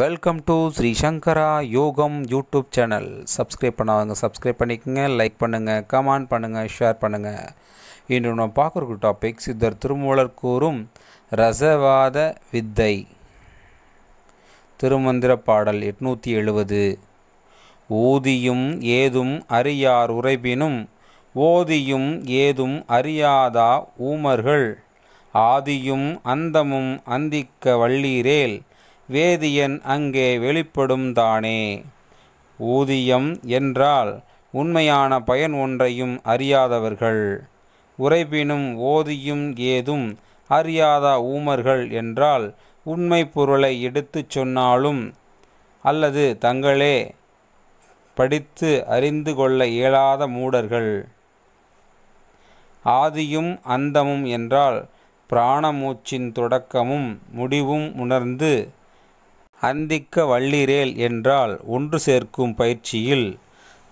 welcome to Sri Sankara Yogam YouTube channel subscribe பண்ணாதவங்க subscribe பண்ணிக்கோங்க like பண்ணுங்கள் கமெண்ட் பண்ணுங்கள் ஷேர் பண்ணுங்கள் இன்று நம்ம பார்க்குற டாபிக் சித்தர் திருமூலர் கூறும் ரசவாத வித்தை திருமந்திர பாடல் எட்நூற்றி எழுபது ஊதியும் ஏதும் அறியார் உறைபினும் ஓதியும் ஏதும் அறியாதா ஊமர்கள் ஆதியும் அந்தமும் அந்திக்க வள்ளீரேல் வேதியன் அங்கே வெளிப்படும் தானே ஊதியம் என்றால் உண்மையான பயன் ஒன்றையும் அறியாதவர்கள் உரைப்பினும் ஓதியும் ஏதும் அறியாத ஊமர்கள் என்றால் உண்மை பொருளை எடுத்துச் சொன்னாலும் அல்லது தங்களே படித்து அறிந்து கொள்ள இயலாத மூடர்கள் ஆதியும் அந்தமும் என்றால் பிராணமூச்சின் தொடக்கமும் முடிவும் உணர்ந்து அந்திக்க வள்ளிரேல் என்றால் ஒன்று சேர்க்கும் பயிற்சியில்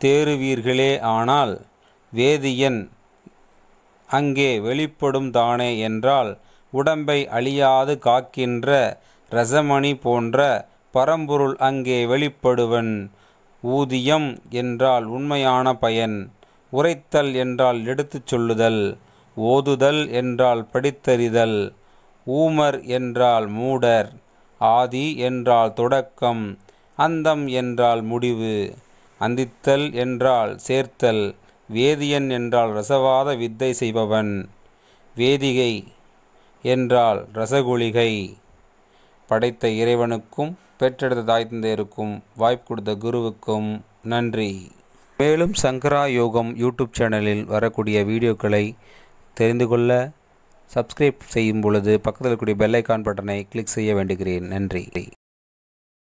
தேறுவீர்களே ஆனால் வேதியன் அங்கே வெளிப்படும் தானே என்றால் உடம்பை அழியாது காக்கின்ற ரசமணி போன்ற பரம்பொருள் அங்கே வெளிப்படுவன் ஊதியம் என்றால் உண்மையான பயன் உரைத்தல் என்றால் எடுத்துச் சொல்லுதல் ஓதுதல் என்றால் படித்தறிதல் ஊமர் என்றால் மூடர் ஆதி என்றால் தொடக்கம் அந்தம் என்றால் முடிவு அந்தித்தல் என்றால் சேர்த்தல் வேதியன் என்றால் ரசவாத வித்தை செய்பவன் வேதிகை என்றால் ரசகுளிகை படைத்த இறைவனுக்கும் பெற்றெடுத்த தாய் தந்தையருக்கும் வாய்ப்பு கொடுத்த குருவுக்கும் நன்றி மேலும் சங்கரா யோகம் யூடியூப் சேனலில் வரக்கூடிய வீடியோக்களை தெரிந்து கொள்ள சப்ஸ்கிரைப் செய்யும் பொழுது பக்கத்தில் இருக்கக்கூடிய பெல் ஐக்கான் பட்டனை கிளிக் செய்ய வேண்டுகிறேன் நன்றி